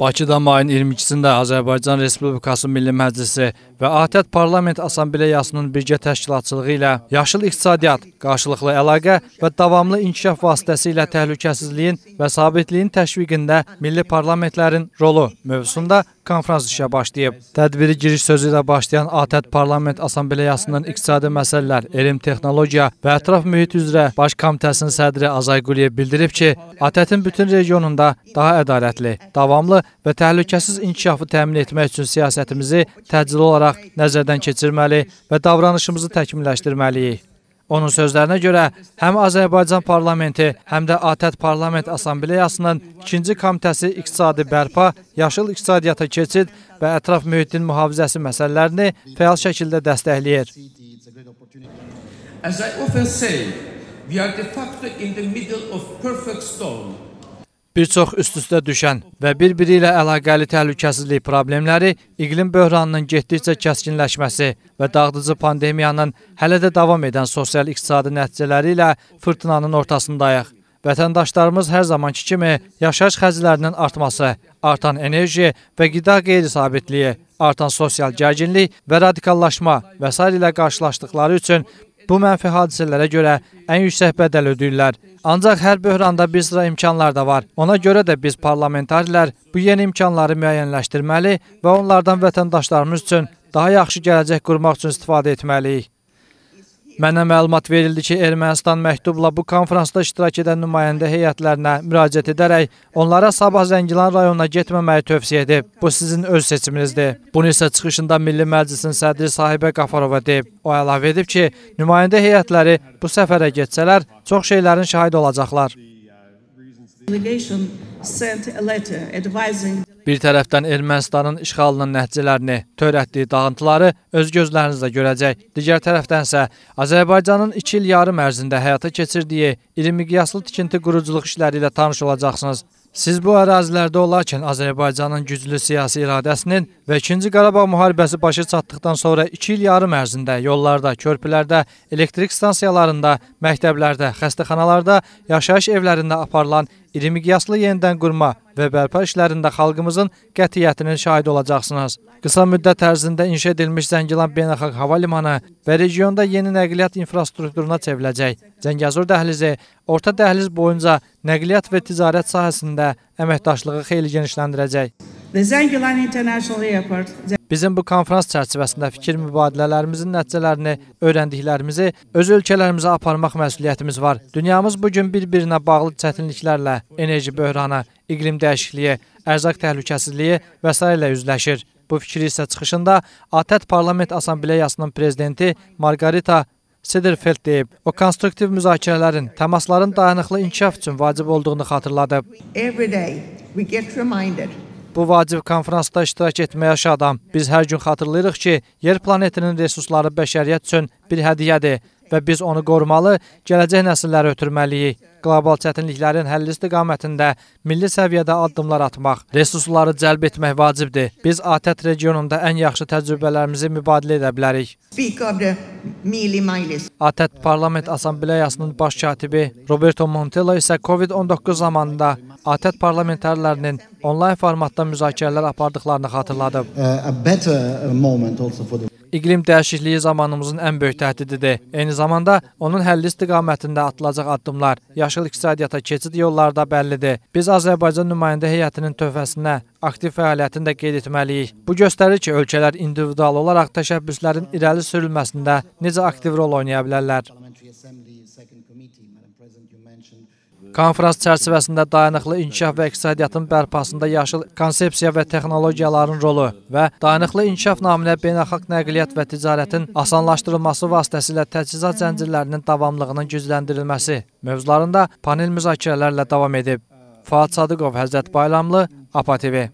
Bakıda mayın 22-də Azərbaycan Respublikası Milli Məclisi və ATƏT Parlament Assambleyasının birgə təşkilatçılığı ilə yaşıl iqtisadiyyat, qarşılıqlı əlaqə və davamlı inkişaf vasitəsilə təhlükəsizliyin və sabitliyin təşviqində milli parlamentlərin rolu mövzusunda konfrans işə başlayıb. Tədbiri giriş sözü ilə başlayan ATƏT e Parlament Assambleyasının İqtisadi Məsələlər, Elm, Texnologiya və Ətraf Mühit üzrə Baş Komitəsinin sədri Azay Quliyev bildirib ki, ATƏT-in e bütün regionunda daha ədalətli, davamlı və təhlükəsiz inkişafı təmin etmək üçün siyasətimizi təcili olaraq nəzərdən keçirməli və davranışımızı təkmilləşdirməliyik. Onun sözlərinə görə həm Azərbaycan parlamenti, həm də ATƏT Parlament Assambleyasının ikinci komitəsi iqtisadi bərpa, yaşıl iqtisadiyyata keçid və ətraf mühitin mühafizəsi məsələlərini fəal şəkildə dəstəkləyir. As I often say, we are de facto in the middle of perfect storm Bir çox üst-üstə düşən və bir-biri ilə əlaqəli təhlükəsizlik problemləri iqlim böhranının getdikcə kəskinləşməsi və dağıdıcı pandemiyanın hələ də davam edən sosial-iqtisadi nəticələri ilə fırtınanın ortasındayıq. Vətəndaşlarımız hər zamanki kimi yaşayış xərclərinin artması, artan enerji və qida qeyri-sabitliyi, artan sosial gərginlik və radikallaşma və s. ilə qarşılaşdıqları üçün Bu mənfi hadisələrə görə ən yüksək bədəl ödəyirlər. Ancaq hər böhranda bir sıra imkanlar da var. Ona görə də biz parlamentarilər bu yeni imkanları müəyyənləşdirməli və onlardan vətəndaşlarımız üçün daha yaxşı gələcək qurmaq üçün istifadə etməliyik. Mənə məlumat verildi ki, Ermənistan məktubla bu konfransda iştirak edən nümayəndə heyətlərinə müraciət edərək onlara Sabah Zəngilan rayonuna getməməyi tövsiyə edib. Bu sizin öz seçiminizdir. Bunu isə çıxışında Milli Məclisin sədri Sahibə Qafarova deyib. O əlavə edib ki, nümayəndə heyətləri bu səfərə getsələr çox şeylərin şahid olacaqlar. Bir tərəfdən Ermənistanın işğalının nəticələrini, törətdiyi dağıntıları öz gözlərinizdə görəcək. Digər tərəfdənsə Azərbaycanın 2 il yarım ərzində həyata keçirdiyi iri miqyaslı tikinti quruculuq işləri ilə tanış olacaqsınız. Siz bu ərazilərdə olarkən Azərbaycanın güclü siyasi iradəsinin və 2-ci Qarabağ müharibəsi başa çatdıqdan sonra 2 il yarım ərzində yollarda, körpülərdə, elektrik stansiyalarında, məktəblərdə, xəstəxanalarda, yaşayış evlərində aparılan irimiqyaslı yenidən qurma və bərpa işlərində xalqımızın qətiyyətinin şahid olacaqsınız. Qısa müddət ərzində inşa edilmiş Zəngilan Beynəlxalq Hava Limanı və regionda yeni nəqliyyat infrastrukturuna çevriləcək. Zəngəzur dəhlizi orta dəhliz boyunca nəqliyyat və ticarət sahəsində əməkdaşlığı xeyli genişləndirəcək. Bizim bu konfrans çərçivəsində fikir mübadilələrimizin nəticələrini, öyrəndiklərimizi öz ölkələrimizə aparmaq məsuliyyətimiz var. Dünyamız bu gün bir-birinə bağlı çətinliklərlə, enerji böhranı, iqlim dəyişikliyi, ərzaq təhlükəsizliyi və s. ilə üzləşir. Bu fikri isə çıxışında ATƏT e Parlament Assambleyasının prezidenti Margarita Siderfeld deyib, o konstruktiv müzakirələrin, təmasların dayanıqlı inkişaf üçün vacib olduğunu xatırladıb. Every day we get reminded Bu vacib konfransda iştirak etməyə şadam. Biz hər gün xatırlayırıq ki, yer planetinin resursları bəşəriyyət üçün bir hədiyyədir və biz onu qorumalı, gələcək nəsillərə ötürməliyik. Qlobal çətinliklərin həlli istiqamətində milli səviyyədə addımlar atmaq, resursları cəlb etmək vacibdir. Biz ATƏT e regionunda ən yaxşı təcrübələrimizi mübadilə edə bilərik. ATƏT e Parlament Assambleyasının baş katibi Roberto Montello isə COVID-19 zamanında ATƏT e parlamentərlərinin onlayn formatda müzakirələr apardıqlarını xatırladıb. A better uh, moment also for the İqlim dəyişikliyi zamanımızın ən böyük təhdididir. Eyni zamanda onun həlli istiqamətində atılacaq addımlar yaşıl iqtisadiyyata keçid yolları da bəllidir. Biz Azərbaycan nümayəndə heyətinin tövhəsinə aktiv fəaliyyətini də qeyd etməliyik. Bu göstərir ki, ölkələr individual olaraq təşəbbüslərin irəli sürülməsində necə aktiv rol oynaya bilərlər. Konfrans çərçivəsində dayanıqlı inkişaf və iqtisadiyyatın bərpasında yaşıl konsepsiya və texnologiyaların rolu və dayanıqlı inkişaf naminə beynəlxalq nəqliyyat və ticarətin asanlaşdırılması vasitəsilə təchizat zəncirlərinin davamlılığının gücləndirilməsi mövzularında panel müzakirələrlə davam edib. Fuad Sadıqov, Həzrət Bayramlı, APA TV.